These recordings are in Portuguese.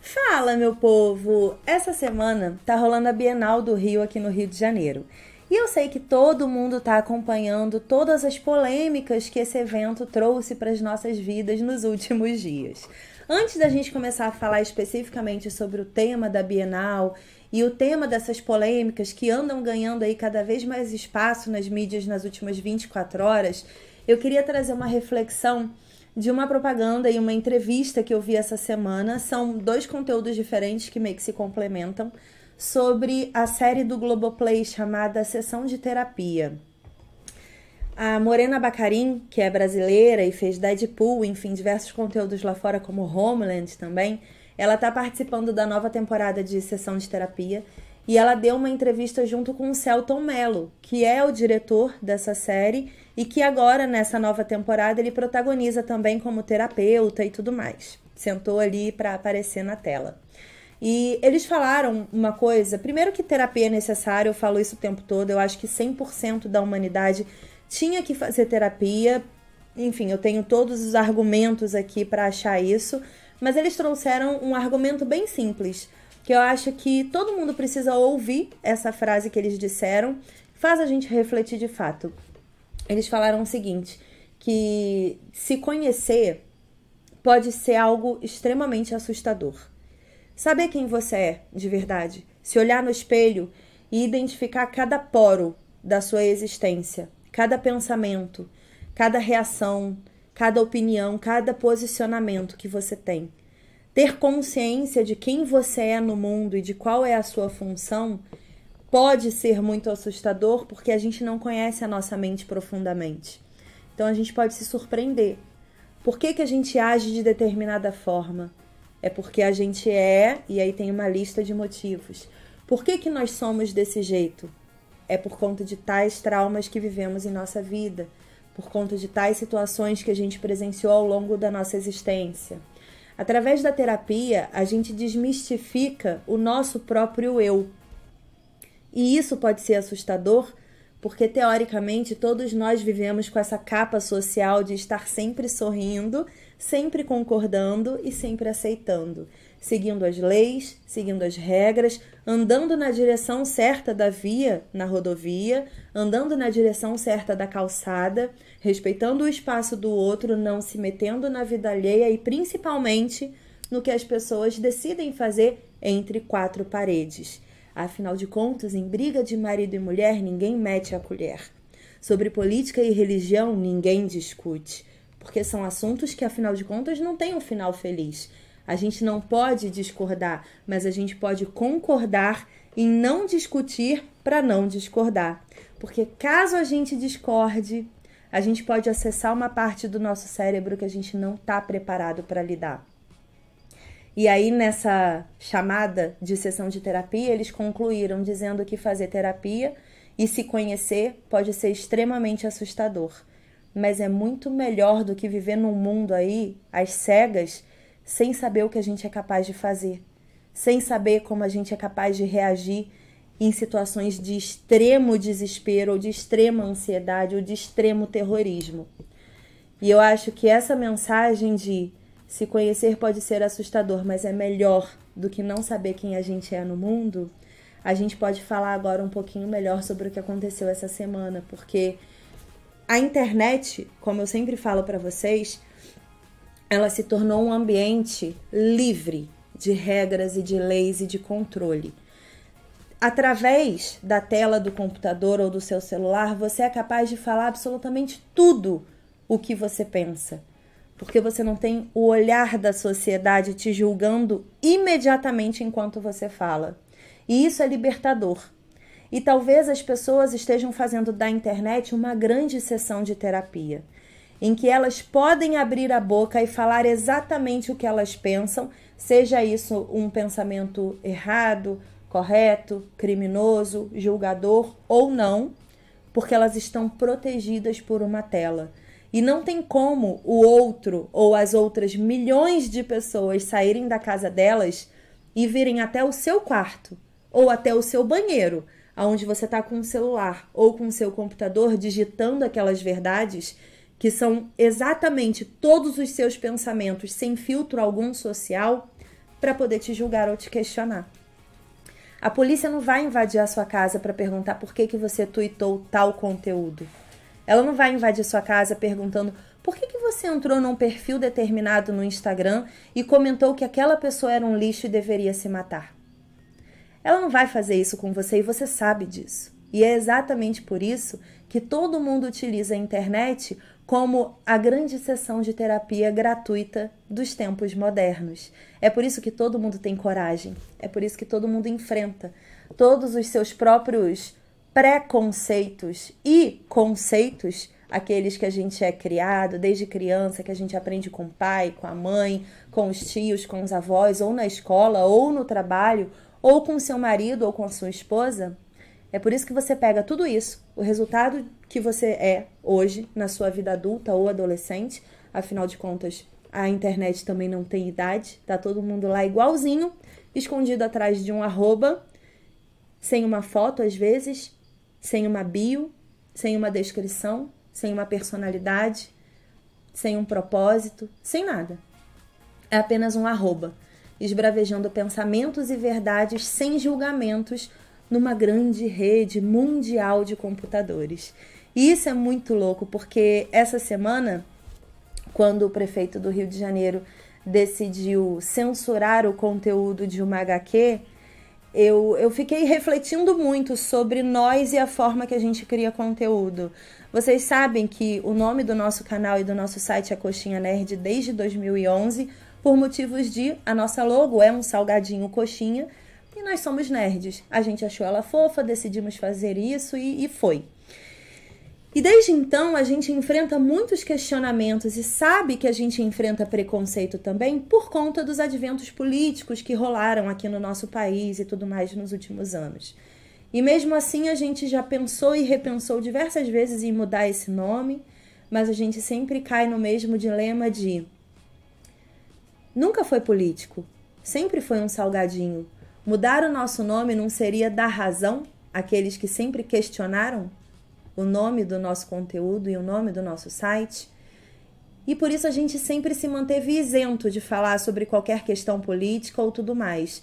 Fala, meu povo! Essa semana tá rolando a Bienal do Rio aqui no Rio de Janeiro. E eu sei que todo mundo está acompanhando todas as polêmicas que esse evento trouxe para as nossas vidas nos últimos dias. Antes da gente começar a falar especificamente sobre o tema da Bienal e o tema dessas polêmicas que andam ganhando aí cada vez mais espaço nas mídias nas últimas 24 horas, eu queria trazer uma reflexão de uma propaganda e uma entrevista que eu vi essa semana. São dois conteúdos diferentes que meio que se complementam sobre a série do Globoplay chamada Sessão de Terapia. A Morena Bacarin, que é brasileira e fez Deadpool, enfim, diversos conteúdos lá fora, como Homeland também, ela está participando da nova temporada de Sessão de Terapia. E ela deu uma entrevista junto com o Celton Mello, que é o diretor dessa série e que agora, nessa nova temporada, ele protagoniza também como terapeuta e tudo mais. Sentou ali para aparecer na tela. E eles falaram uma coisa: primeiro, que terapia é necessária, eu falo isso o tempo todo, eu acho que 100% da humanidade tinha que fazer terapia. Enfim, eu tenho todos os argumentos aqui para achar isso, mas eles trouxeram um argumento bem simples que eu acho que todo mundo precisa ouvir essa frase que eles disseram, faz a gente refletir de fato. Eles falaram o seguinte: que se conhecer pode ser algo extremamente assustador. Saber quem você é de verdade, se olhar no espelho e identificar cada poro da sua existência, cada pensamento, cada reação, cada opinião, cada posicionamento que você tem ter consciência de quem você é no mundo e de qual é a sua função pode ser muito assustador porque a gente não conhece a nossa mente profundamente. Então a gente pode se surpreender. Por que, que a gente age de determinada forma? É porque a gente é, e aí tem uma lista de motivos. Por que, que nós somos desse jeito? É por conta de tais traumas que vivemos em nossa vida, por conta de tais situações que a gente presenciou ao longo da nossa existência. Através da terapia, a gente desmistifica o nosso próprio eu. E isso pode ser assustador, porque teoricamente todos nós vivemos com essa capa social de estar sempre sorrindo, sempre concordando e sempre aceitando, seguindo as leis, seguindo as regras, andando na direção certa da via na rodovia, andando na direção certa da calçada, respeitando o espaço do outro, não se metendo na vida alheia e principalmente no que as pessoas decidem fazer entre quatro paredes. Afinal de contas, em briga de marido e mulher, ninguém mete a colher. Sobre política e religião, ninguém discute, porque são assuntos que, afinal de contas, não têm um final feliz. A gente não pode discordar, mas a gente pode concordar em não discutir para não discordar. Porque caso a gente discorde, a gente pode acessar uma parte do nosso cérebro que a gente não está preparado para lidar. E aí, nessa chamada de sessão de terapia, eles concluíram dizendo que fazer terapia e se conhecer pode ser extremamente assustador, mas é muito melhor do que viver num mundo aí, às cegas, sem saber o que a gente é capaz de fazer, sem saber como a gente é capaz de reagir em situações de extremo desespero, ou de extrema ansiedade, ou de extremo terrorismo. E eu acho que essa mensagem de se conhecer pode ser assustador, mas é melhor do que não saber quem a gente é no mundo, a gente pode falar agora um pouquinho melhor sobre o que aconteceu essa semana, porque a internet, como eu sempre falo para vocês, ela se tornou um ambiente livre de regras e de leis e de controle através da tela do computador ou do seu celular, você é capaz de falar absolutamente tudo o que você pensa, porque você não tem o olhar da sociedade te julgando imediatamente enquanto você fala. E isso é libertador. E talvez as pessoas estejam fazendo da internet uma grande sessão de terapia, em que elas podem abrir a boca e falar exatamente o que elas pensam, seja isso um pensamento errado, correto, criminoso, julgador ou não, porque elas estão protegidas por uma tela. E não tem como o outro ou as outras milhões de pessoas saírem da casa delas e virem até o seu quarto ou até o seu banheiro, aonde você está com o celular ou com o seu computador digitando aquelas verdades que são exatamente todos os seus pensamentos sem filtro algum social para poder te julgar ou te questionar. A polícia não vai invadir a sua casa para perguntar por que, que você tuitou tal conteúdo. Ela não vai invadir sua casa perguntando por que, que você entrou num perfil determinado no Instagram e comentou que aquela pessoa era um lixo e deveria se matar. Ela não vai fazer isso com você e você sabe disso. E é exatamente por isso que todo mundo utiliza a internet como a grande sessão de terapia gratuita dos tempos modernos. É por isso que todo mundo tem coragem, é por isso que todo mundo enfrenta todos os seus próprios preconceitos e conceitos, aqueles que a gente é criado desde criança, que a gente aprende com o pai, com a mãe, com os tios, com os avós, ou na escola, ou no trabalho, ou com seu marido ou com a sua esposa. É por isso que você pega tudo isso, o resultado que você é hoje na sua vida adulta ou adolescente. Afinal de contas, a internet também não tem idade, tá todo mundo lá igualzinho, escondido atrás de um arroba, sem uma foto às vezes, sem uma bio, sem uma descrição, sem uma personalidade, sem um propósito, sem nada. É apenas um arroba, esbravejando pensamentos e verdades sem julgamentos numa grande rede mundial de computadores. E isso é muito louco, porque essa semana, quando o prefeito do Rio de Janeiro decidiu censurar o conteúdo de uma HQ, eu, eu fiquei refletindo muito sobre nós e a forma que a gente cria conteúdo. Vocês sabem que o nome do nosso canal e do nosso site é Coxinha Nerd desde 2011, por motivos de a nossa logo é um salgadinho coxinha e nós somos nerds. A gente achou ela fofa, decidimos fazer isso e, e foi. E desde então a gente enfrenta muitos questionamentos e sabe que a gente enfrenta preconceito também por conta dos adventos políticos que rolaram aqui no nosso país e tudo mais nos últimos anos. E mesmo assim a gente já pensou e repensou diversas vezes em mudar esse nome, mas a gente sempre cai no mesmo dilema de nunca foi político, sempre foi um salgadinho. Mudar o nosso nome não seria dar razão àqueles que sempre questionaram o nome do nosso conteúdo e o nome do nosso site. E por isso a gente sempre se manteve isento de falar sobre qualquer questão política ou tudo mais.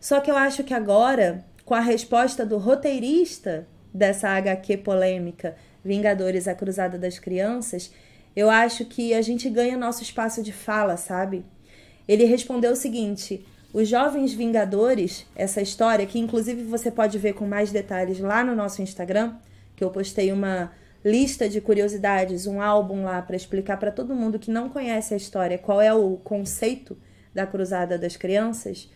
Só que eu acho que agora, com a resposta do roteirista dessa HQ polêmica, Vingadores a Cruzada das Crianças, eu acho que a gente ganha nosso espaço de fala, sabe? Ele respondeu o seguinte: os Jovens Vingadores, essa história, que inclusive você pode ver com mais detalhes lá no nosso Instagram, que eu postei uma lista de curiosidades, um álbum lá para explicar para todo mundo que não conhece a história qual é o conceito da Cruzada das Crianças.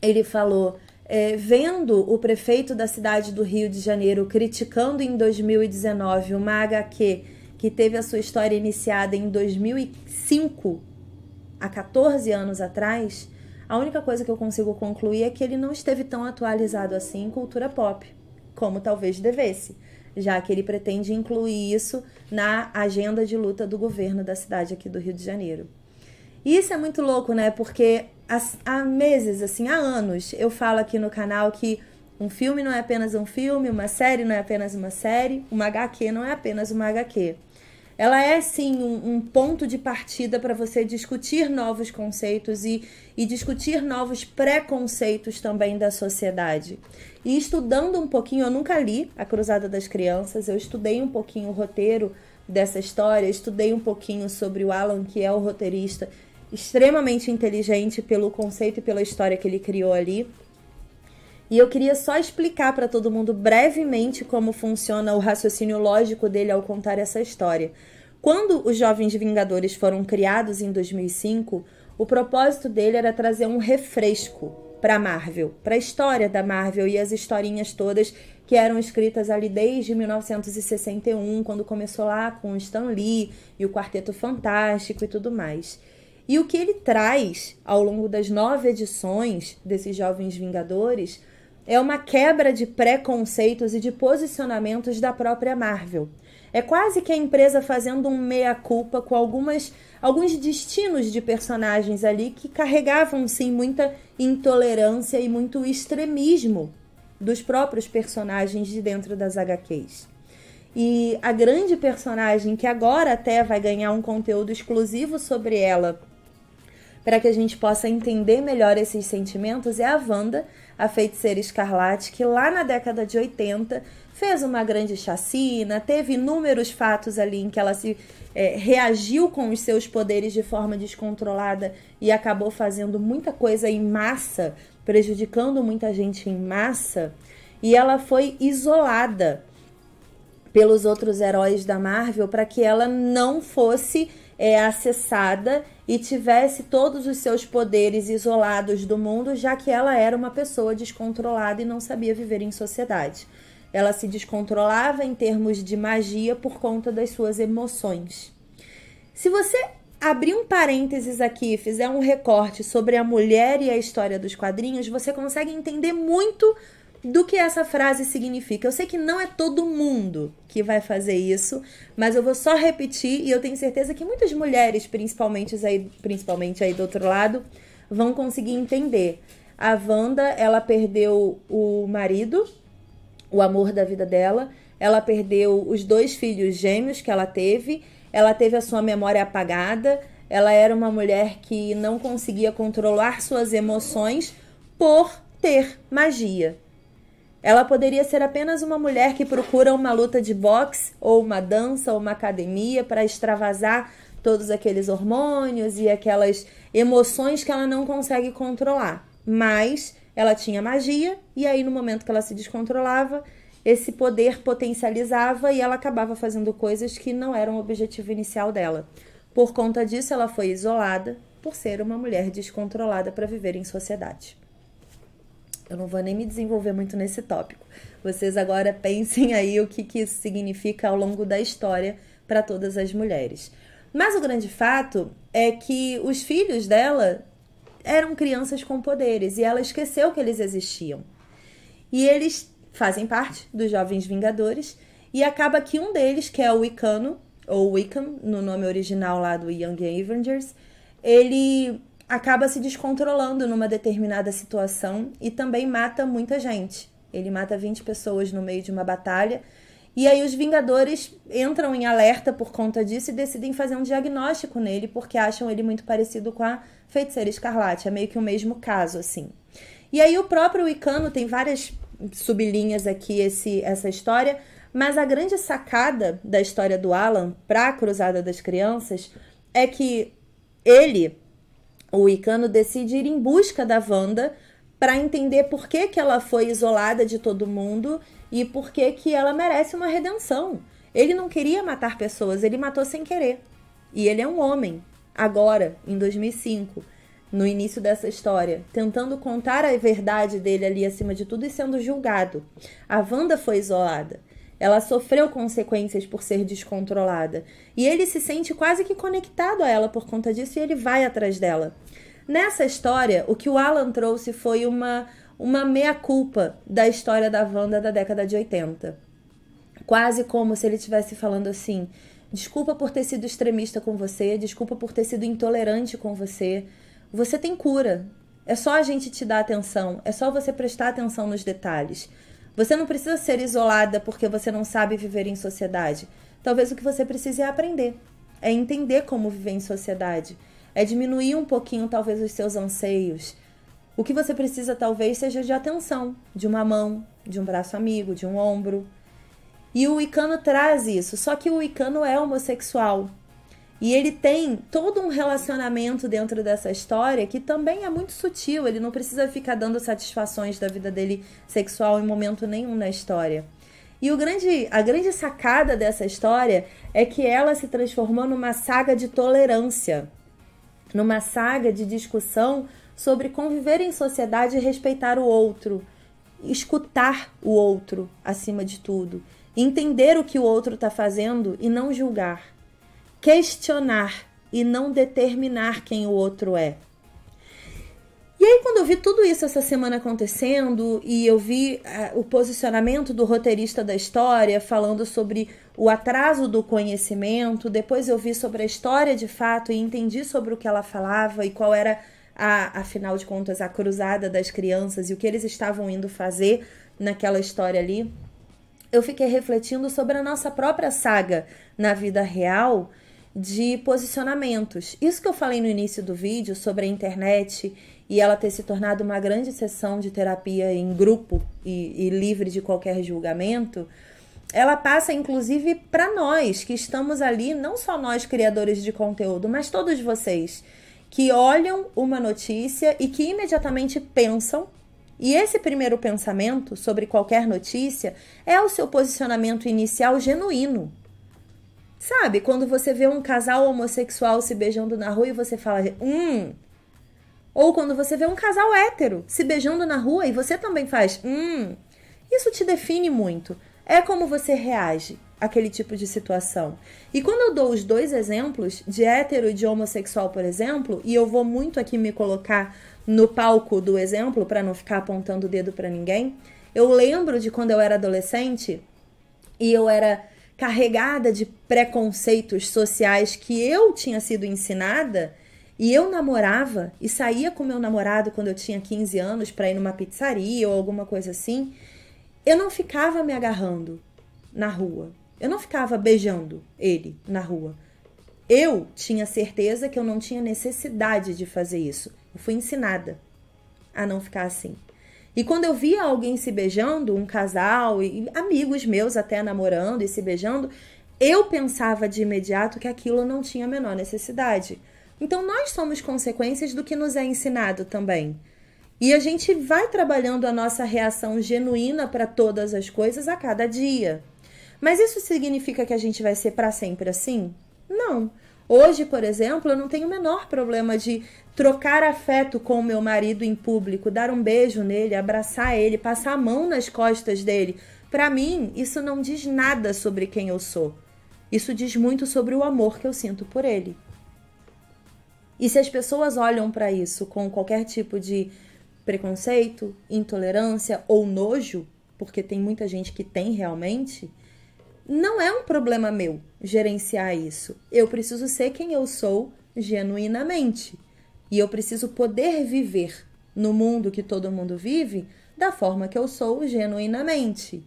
Ele falou: é, vendo o prefeito da cidade do Rio de Janeiro criticando em 2019 uma HQ que teve a sua história iniciada em 2005, há 14 anos atrás, a única coisa que eu consigo concluir é que ele não esteve tão atualizado assim em cultura pop como talvez devesse, já que ele pretende incluir isso na agenda de luta do governo da cidade aqui do Rio de Janeiro. E isso é muito louco, né? Porque há meses, assim, há anos, eu falo aqui no canal que um filme não é apenas um filme, uma série não é apenas uma série, uma HQ não é apenas uma HQ ela é sim um, um ponto de partida para você discutir novos conceitos e, e discutir novos preconceitos também da sociedade. E estudando um pouquinho, eu nunca li A Cruzada das Crianças, eu estudei um pouquinho o roteiro dessa história, estudei um pouquinho sobre o Alan, que é o roteirista extremamente inteligente pelo conceito e pela história que ele criou ali. E eu queria só explicar para todo mundo brevemente como funciona o raciocínio lógico dele ao contar essa história. Quando os Jovens Vingadores foram criados em 2005, o propósito dele era trazer um refresco para Marvel, para a história da Marvel e as historinhas todas que eram escritas ali desde 1961, quando começou lá com Stan Lee e o Quarteto Fantástico e tudo mais. E o que ele traz ao longo das nove edições desses Jovens Vingadores é uma quebra de preconceitos e de posicionamentos da própria Marvel. É quase que a empresa fazendo um meia-culpa com algumas, alguns destinos de personagens ali que carregavam, sim, muita intolerância e muito extremismo dos próprios personagens de dentro das HQs. E a grande personagem que agora até vai ganhar um conteúdo exclusivo sobre ela para que a gente possa entender melhor esses sentimentos é a Wanda, a feiticeira escarlate, que lá na década de 80 fez uma grande chacina, teve inúmeros fatos ali em que ela se é, reagiu com os seus poderes de forma descontrolada e acabou fazendo muita coisa em massa, prejudicando muita gente em massa, e ela foi isolada pelos outros heróis da Marvel para que ela não fosse é, acessada e tivesse todos os seus poderes isolados do mundo, já que ela era uma pessoa descontrolada e não sabia viver em sociedade. Ela se descontrolava em termos de magia por conta das suas emoções. Se você abrir um parênteses aqui, fizer um recorte sobre a mulher e a história dos quadrinhos, você consegue entender muito do que essa frase significa. Eu sei que não é todo mundo que vai fazer isso, mas eu vou só repetir e eu tenho certeza que muitas mulheres, principalmente aí, principalmente aí do outro lado, vão conseguir entender. A Wanda, ela perdeu o marido, o amor da vida dela, ela perdeu os dois filhos gêmeos que ela teve, ela teve a sua memória apagada, ela era uma mulher que não conseguia controlar suas emoções por ter magia. Ela poderia ser apenas uma mulher que procura uma luta de boxe, ou uma dança, ou uma academia para extravasar todos aqueles hormônios e aquelas emoções que ela não consegue controlar. Mas ela tinha magia, e aí no momento que ela se descontrolava, esse poder potencializava e ela acabava fazendo coisas que não eram o objetivo inicial dela. Por conta disso, ela foi isolada por ser uma mulher descontrolada para viver em sociedade. Eu não vou nem me desenvolver muito nesse tópico. Vocês agora pensem aí o que, que isso significa ao longo da história para todas as mulheres. Mas o grande fato é que os filhos dela eram crianças com poderes e ela esqueceu que eles existiam. E eles fazem parte dos Jovens Vingadores e acaba que um deles, que é o Wiccano, ou Wiccan, no nome original lá do Young Avengers, ele acaba se descontrolando numa determinada situação e também mata muita gente. Ele mata 20 pessoas no meio de uma batalha. E aí os Vingadores entram em alerta por conta disso e decidem fazer um diagnóstico nele, porque acham ele muito parecido com a Feiticeira Escarlate. É meio que o mesmo caso, assim. E aí o próprio Icano tem várias sublinhas aqui esse, essa história, mas a grande sacada da história do Alan para a Cruzada das Crianças é que ele o Icano decide ir em busca da Wanda para entender por que, que ela foi isolada de todo mundo e por que, que ela merece uma redenção. Ele não queria matar pessoas, ele matou sem querer. E ele é um homem, agora, em 2005, no início dessa história, tentando contar a verdade dele ali acima de tudo e sendo julgado. A Wanda foi isolada. Ela sofreu consequências por ser descontrolada. E ele se sente quase que conectado a ela por conta disso e ele vai atrás dela. Nessa história, o que o Alan trouxe foi uma, uma meia-culpa da história da Wanda da década de 80. Quase como se ele estivesse falando assim: desculpa por ter sido extremista com você, desculpa por ter sido intolerante com você. Você tem cura. É só a gente te dar atenção, é só você prestar atenção nos detalhes. Você não precisa ser isolada porque você não sabe viver em sociedade. Talvez o que você precise é aprender, é entender como viver em sociedade, é diminuir um pouquinho talvez os seus anseios. O que você precisa talvez seja de atenção, de uma mão, de um braço amigo, de um ombro. E o Icano traz isso, só que o Icano é homossexual. E ele tem todo um relacionamento dentro dessa história que também é muito sutil, ele não precisa ficar dando satisfações da vida dele sexual em momento nenhum na história. E o grande, a grande sacada dessa história é que ela se transformou numa saga de tolerância, numa saga de discussão sobre conviver em sociedade e respeitar o outro, escutar o outro acima de tudo, entender o que o outro está fazendo e não julgar questionar e não determinar quem o outro é. E aí, quando eu vi tudo isso essa semana acontecendo e eu vi uh, o posicionamento do roteirista da história falando sobre o atraso do conhecimento, depois eu vi sobre a história de fato e entendi sobre o que ela falava e qual era, a, afinal de contas, a cruzada das crianças e o que eles estavam indo fazer naquela história ali, eu fiquei refletindo sobre a nossa própria saga na vida real de posicionamentos. Isso que eu falei no início do vídeo sobre a internet e ela ter se tornado uma grande sessão de terapia em grupo e, e livre de qualquer julgamento, ela passa inclusive para nós que estamos ali, não só nós criadores de conteúdo, mas todos vocês que olham uma notícia e que imediatamente pensam. E esse primeiro pensamento sobre qualquer notícia é o seu posicionamento inicial genuíno, Sabe, quando você vê um casal homossexual se beijando na rua e você fala, hum. Ou quando você vê um casal hétero se beijando na rua e você também faz, hum. Isso te define muito. É como você reage àquele tipo de situação. E quando eu dou os dois exemplos, de hétero e de homossexual, por exemplo, e eu vou muito aqui me colocar no palco do exemplo para não ficar apontando o dedo para ninguém, eu lembro de quando eu era adolescente e eu era carregada de preconceitos sociais que eu tinha sido ensinada. E eu namorava e saía com meu namorado quando eu tinha 15 anos para ir numa pizzaria ou alguma coisa assim. Eu não ficava me agarrando na rua. Eu não ficava beijando ele na rua. Eu tinha certeza que eu não tinha necessidade de fazer isso. Eu fui ensinada a não ficar assim. E quando eu via alguém se beijando, um casal, e amigos meus até namorando e se beijando, eu pensava de imediato que aquilo não tinha a menor necessidade. Então nós somos consequências do que nos é ensinado também. E a gente vai trabalhando a nossa reação genuína para todas as coisas a cada dia. Mas isso significa que a gente vai ser para sempre assim? Não. Hoje, por exemplo, eu não tenho o menor problema de trocar afeto com o meu marido em público, dar um beijo nele, abraçar ele, passar a mão nas costas dele. Para mim, isso não diz nada sobre quem eu sou. Isso diz muito sobre o amor que eu sinto por ele. E se as pessoas olham para isso com qualquer tipo de preconceito, intolerância ou nojo, porque tem muita gente que tem realmente, não é um problema meu gerenciar isso. Eu preciso ser quem eu sou genuinamente. E eu preciso poder viver no mundo que todo mundo vive da forma que eu sou genuinamente.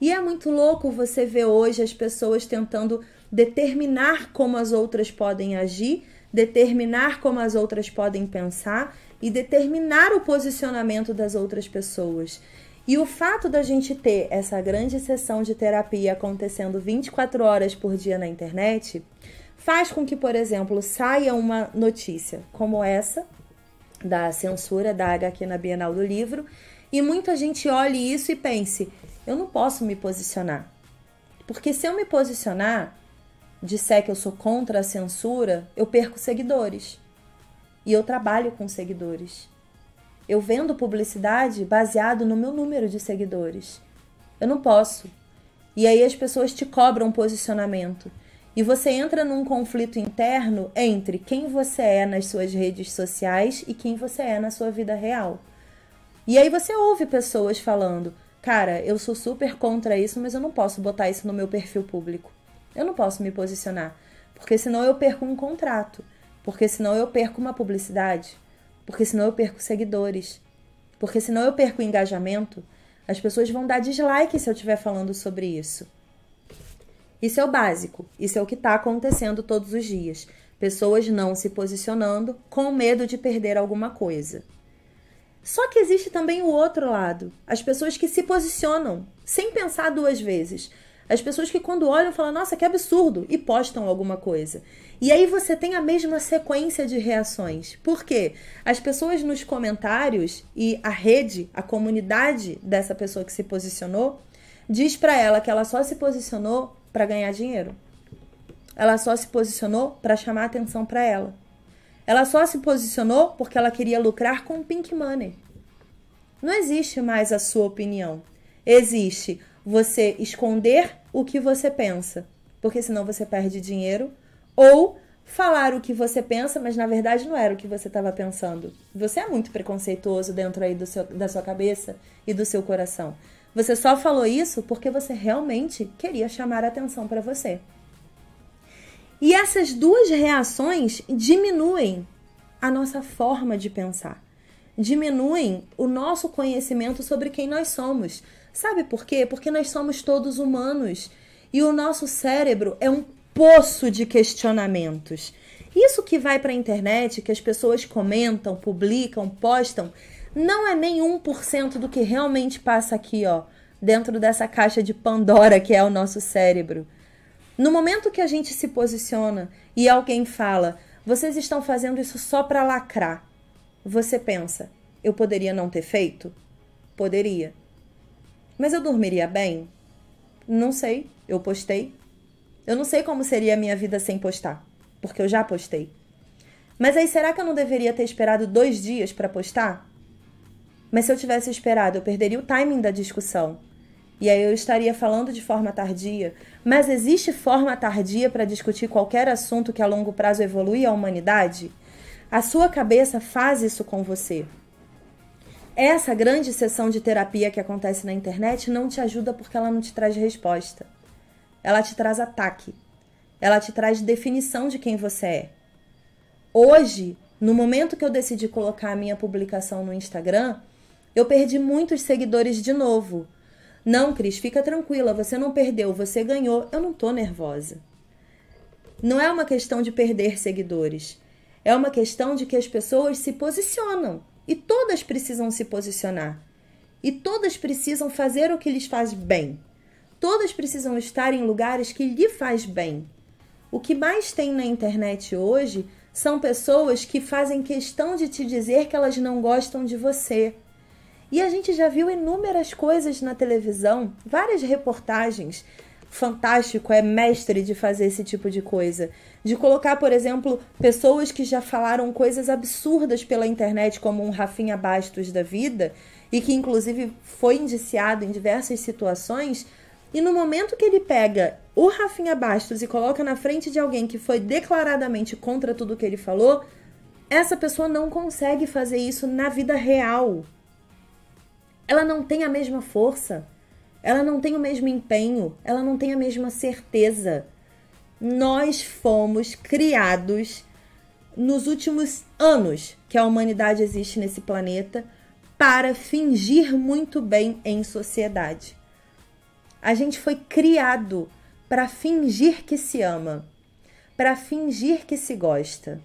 E é muito louco você ver hoje as pessoas tentando determinar como as outras podem agir, determinar como as outras podem pensar e determinar o posicionamento das outras pessoas. E o fato da gente ter essa grande sessão de terapia acontecendo 24 horas por dia na internet faz com que, por exemplo, saia uma notícia como essa da censura da HQ na Bienal do Livro e muita gente olhe isso e pense: eu não posso me posicionar. Porque se eu me posicionar, disser que eu sou contra a censura, eu perco seguidores. E eu trabalho com seguidores. Eu vendo publicidade baseado no meu número de seguidores. Eu não posso. E aí as pessoas te cobram posicionamento. E você entra num conflito interno entre quem você é nas suas redes sociais e quem você é na sua vida real. E aí você ouve pessoas falando: "Cara, eu sou super contra isso, mas eu não posso botar isso no meu perfil público. Eu não posso me posicionar, porque senão eu perco um contrato, porque senão eu perco uma publicidade, porque senão eu perco seguidores, porque senão eu perco engajamento. As pessoas vão dar dislike se eu estiver falando sobre isso. Isso é o básico, isso é o que está acontecendo todos os dias. Pessoas não se posicionando com medo de perder alguma coisa. Só que existe também o outro lado, as pessoas que se posicionam sem pensar duas vezes. As pessoas que quando olham falam, nossa, que absurdo, e postam alguma coisa. E aí você tem a mesma sequência de reações. Por quê? As pessoas nos comentários e a rede, a comunidade dessa pessoa que se posicionou, diz para ela que ela só se posicionou para ganhar dinheiro. Ela só se posicionou para chamar atenção para ela. Ela só se posicionou porque ela queria lucrar com pink money. Não existe mais a sua opinião. Existe você esconder o que você pensa, porque senão você perde dinheiro, ou falar o que você pensa, mas na verdade não era o que você estava pensando. Você é muito preconceituoso dentro aí do seu, da sua cabeça e do seu coração. Você só falou isso porque você realmente queria chamar a atenção para você. E essas duas reações diminuem a nossa forma de pensar, diminuem o nosso conhecimento sobre quem nós somos, Sabe por quê? Porque nós somos todos humanos e o nosso cérebro é um poço de questionamentos. Isso que vai para a internet, que as pessoas comentam, publicam, postam, não é nem 1% do que realmente passa aqui, ó, dentro dessa caixa de Pandora que é o nosso cérebro. No momento que a gente se posiciona e alguém fala, vocês estão fazendo isso só para lacrar, você pensa, eu poderia não ter feito? Poderia. Mas eu dormiria bem? Não sei. Eu postei. Eu não sei como seria a minha vida sem postar, porque eu já postei. Mas aí será que eu não deveria ter esperado dois dias para postar? Mas se eu tivesse esperado, eu perderia o timing da discussão. E aí eu estaria falando de forma tardia. Mas existe forma tardia para discutir qualquer assunto que a longo prazo evolui a humanidade? A sua cabeça faz isso com você essa grande sessão de terapia que acontece na internet não te ajuda porque ela não te traz resposta. Ela te traz ataque. Ela te traz definição de quem você é. Hoje, no momento que eu decidi colocar a minha publicação no Instagram, eu perdi muitos seguidores de novo. Não, Cris, fica tranquila, você não perdeu, você ganhou, eu não tô nervosa. Não é uma questão de perder seguidores. É uma questão de que as pessoas se posicionam e todas precisam se posicionar. E todas precisam fazer o que lhes faz bem. Todas precisam estar em lugares que lhe faz bem. O que mais tem na internet hoje são pessoas que fazem questão de te dizer que elas não gostam de você. E a gente já viu inúmeras coisas na televisão, várias reportagens fantástico, é mestre de fazer esse tipo de coisa. De colocar, por exemplo, pessoas que já falaram coisas absurdas pela internet, como um Rafinha Bastos da vida, e que inclusive foi indiciado em diversas situações. E no momento que ele pega o Rafinha Bastos e coloca na frente de alguém que foi declaradamente contra tudo que ele falou, essa pessoa não consegue fazer isso na vida real. Ela não tem a mesma força. Ela não tem o mesmo empenho, ela não tem a mesma certeza. Nós fomos criados nos últimos anos que a humanidade existe nesse planeta para fingir muito bem em sociedade. A gente foi criado para fingir que se ama, para fingir que se gosta,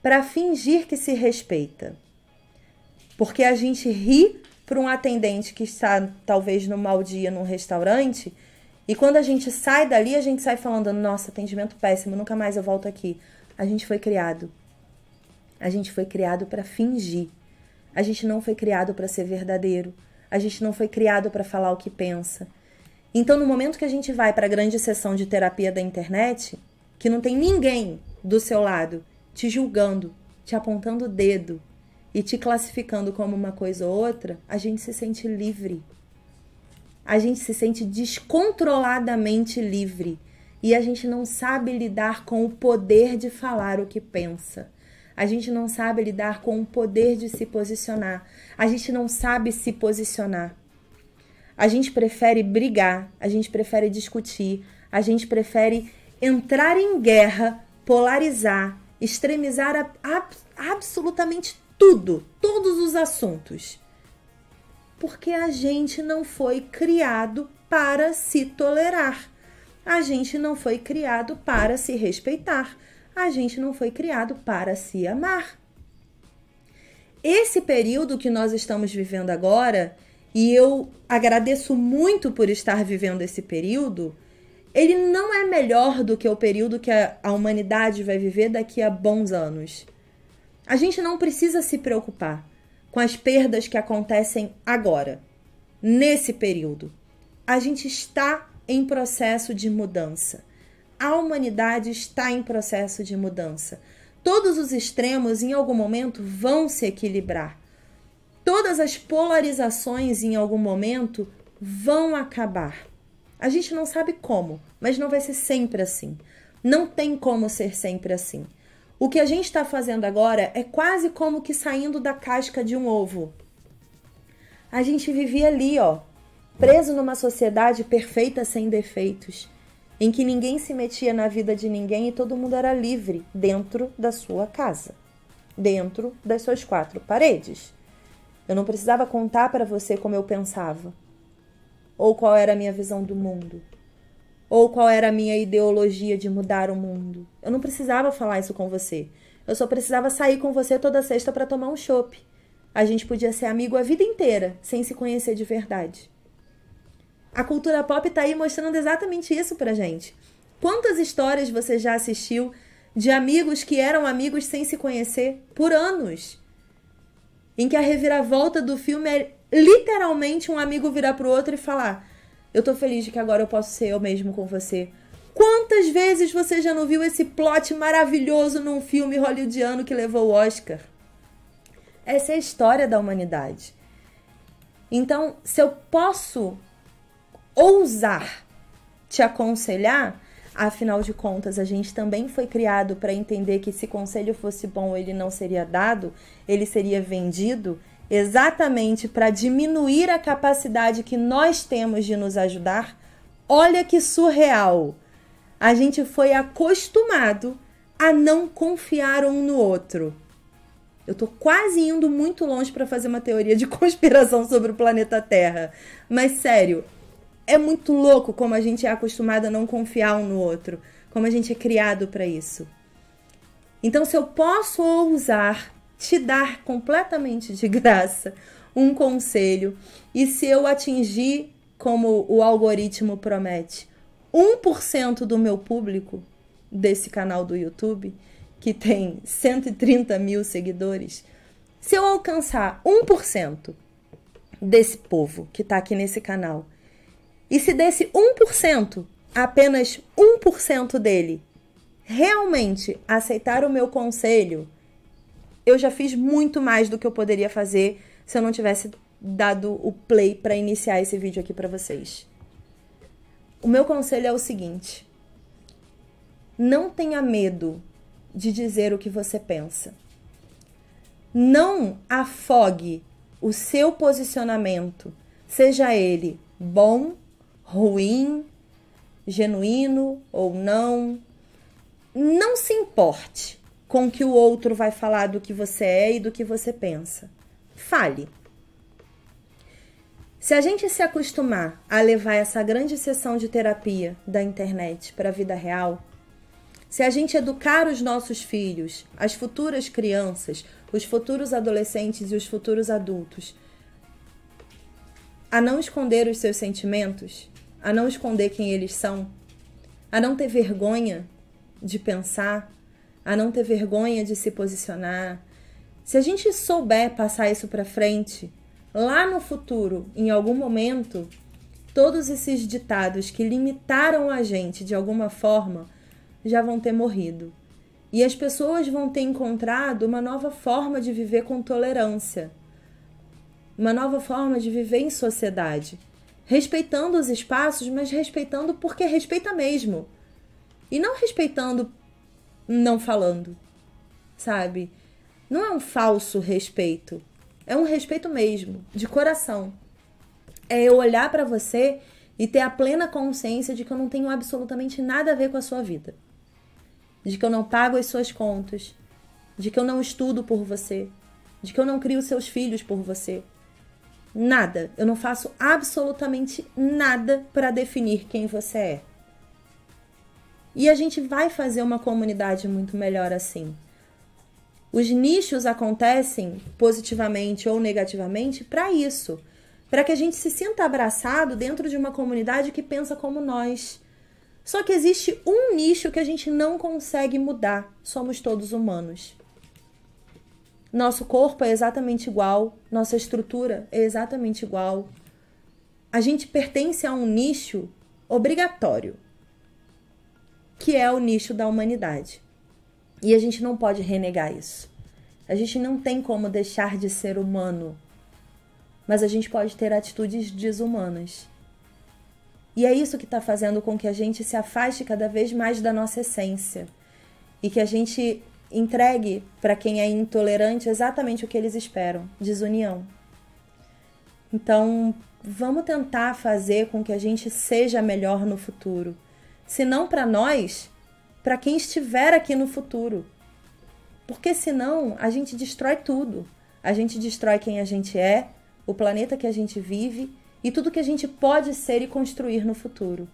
para fingir que se respeita. Porque a gente ri para um atendente que está talvez no mau dia num restaurante. E quando a gente sai dali, a gente sai falando: nossa, atendimento péssimo, nunca mais eu volto aqui. A gente foi criado. A gente foi criado para fingir. A gente não foi criado para ser verdadeiro. A gente não foi criado para falar o que pensa. Então, no momento que a gente vai para a grande sessão de terapia da internet, que não tem ninguém do seu lado te julgando, te apontando o dedo, e te classificando como uma coisa ou outra, a gente se sente livre. A gente se sente descontroladamente livre e a gente não sabe lidar com o poder de falar o que pensa. A gente não sabe lidar com o poder de se posicionar. A gente não sabe se posicionar. A gente prefere brigar, a gente prefere discutir, a gente prefere entrar em guerra, polarizar, extremizar a, a absolutamente tudo, todos os assuntos. Porque a gente não foi criado para se tolerar. A gente não foi criado para se respeitar. A gente não foi criado para se amar. Esse período que nós estamos vivendo agora, e eu agradeço muito por estar vivendo esse período, ele não é melhor do que o período que a, humanidade vai viver daqui a bons anos. A gente não precisa se preocupar com as perdas que acontecem agora, nesse período. A gente está em processo de mudança. A humanidade está em processo de mudança. Todos os extremos, em algum momento, vão se equilibrar. Todas as polarizações, em algum momento, vão acabar. A gente não sabe como, mas não vai ser sempre assim. Não tem como ser sempre assim. O que a gente está fazendo agora é quase como que saindo da casca de um ovo. A gente vivia ali, ó, preso numa sociedade perfeita sem defeitos, em que ninguém se metia na vida de ninguém e todo mundo era livre dentro da sua casa, dentro das suas quatro paredes. Eu não precisava contar para você como eu pensava ou qual era a minha visão do mundo. Ou qual era a minha ideologia de mudar o mundo. Eu não precisava falar isso com você. Eu só precisava sair com você toda sexta para tomar um chope. A gente podia ser amigo a vida inteira, sem se conhecer de verdade. A cultura pop está aí mostrando exatamente isso pra gente. Quantas histórias você já assistiu de amigos que eram amigos sem se conhecer por anos? Em que a reviravolta do filme é literalmente um amigo virar pro outro e falar: eu tô feliz de que agora eu posso ser eu mesmo com você. Quantas vezes você já não viu esse plot maravilhoso num filme hollywoodiano que levou o Oscar? Essa é a história da humanidade. Então, se eu posso ousar te aconselhar, afinal de contas, a gente também foi criado para entender que se conselho fosse bom, ele não seria dado, ele seria vendido, exatamente para diminuir a capacidade que nós temos de nos ajudar, olha que surreal! A gente foi acostumado a não confiar um no outro. Eu tô quase indo muito longe para fazer uma teoria de conspiração sobre o planeta Terra. Mas sério, é muito louco como a gente é acostumado a não confiar um no outro, como a gente é criado para isso. Então, se eu posso ousar te dar completamente de graça um conselho. E se eu atingir, como o algoritmo promete, 1% do meu público desse canal do YouTube, que tem 130 mil seguidores, se eu alcançar 1% desse povo que está aqui nesse canal, e se desse 1%, apenas 1% dele, realmente aceitar o meu conselho eu já fiz muito mais do que eu poderia fazer se eu não tivesse dado o play para iniciar esse vídeo aqui para vocês. O meu conselho é o seguinte: não tenha medo de dizer o que você pensa. Não afogue o seu posicionamento, seja ele bom, ruim, genuíno ou não. Não se importe com que o outro vai falar do que você é e do que você pensa. Fale. Se a gente se acostumar a levar essa grande sessão de terapia da internet para a vida real, se a gente educar os nossos filhos, as futuras crianças, os futuros adolescentes e os futuros adultos a não esconder os seus sentimentos, a não esconder quem eles são, a não ter vergonha de pensar, a não ter vergonha de se posicionar. Se a gente souber passar isso para frente, lá no futuro, em algum momento, todos esses ditados que limitaram a gente de alguma forma já vão ter morrido. E as pessoas vão ter encontrado uma nova forma de viver com tolerância, uma nova forma de viver em sociedade, respeitando os espaços, mas respeitando porque respeita mesmo. E não respeitando não falando, sabe? Não é um falso respeito, é um respeito mesmo, de coração. É eu olhar para você e ter a plena consciência de que eu não tenho absolutamente nada a ver com a sua vida, de que eu não pago as suas contas, de que eu não estudo por você, de que eu não crio seus filhos por você. Nada, eu não faço absolutamente nada para definir quem você é. E a gente vai fazer uma comunidade muito melhor assim. Os nichos acontecem positivamente ou negativamente para isso, para que a gente se sinta abraçado dentro de uma comunidade que pensa como nós. Só que existe um nicho que a gente não consegue mudar. Somos todos humanos. Nosso corpo é exatamente igual, nossa estrutura é exatamente igual. A gente pertence a um nicho obrigatório que é o nicho da humanidade. E a gente não pode renegar isso. A gente não tem como deixar de ser humano, mas a gente pode ter atitudes desumanas. E é isso que está fazendo com que a gente se afaste cada vez mais da nossa essência e que a gente entregue para quem é intolerante exatamente o que eles esperam: desunião. Então, vamos tentar fazer com que a gente seja melhor no futuro se não para nós, para quem estiver aqui no futuro. Porque senão a gente destrói tudo. A gente destrói quem a gente é, o planeta que a gente vive e tudo que a gente pode ser e construir no futuro.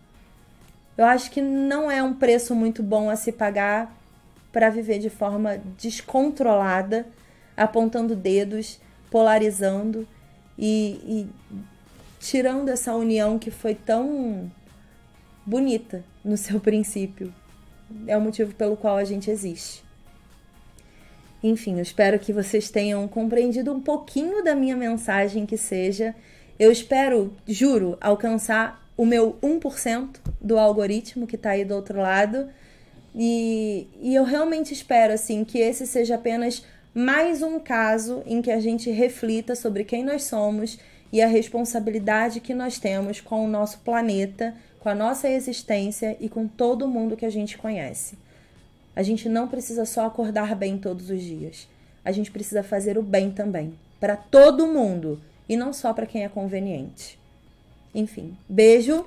Eu acho que não é um preço muito bom a se pagar para viver de forma descontrolada, apontando dedos, polarizando e, e tirando essa união que foi tão bonita no seu princípio. É o motivo pelo qual a gente existe. Enfim, eu espero que vocês tenham compreendido um pouquinho da minha mensagem que seja. Eu espero, juro, alcançar o meu 1% do algoritmo que está aí do outro lado. E, e eu realmente espero assim que esse seja apenas mais um caso em que a gente reflita sobre quem nós somos e a responsabilidade que nós temos com o nosso planeta, com a nossa existência e com todo mundo que a gente conhece. A gente não precisa só acordar bem todos os dias. A gente precisa fazer o bem também, para todo mundo e não só para quem é conveniente. Enfim, beijo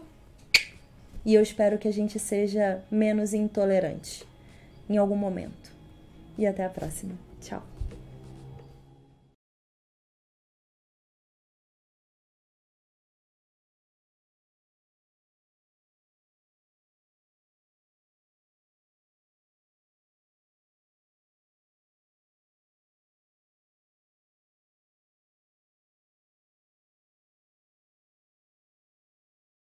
e eu espero que a gente seja menos intolerante em algum momento. E até a próxima. Tchau.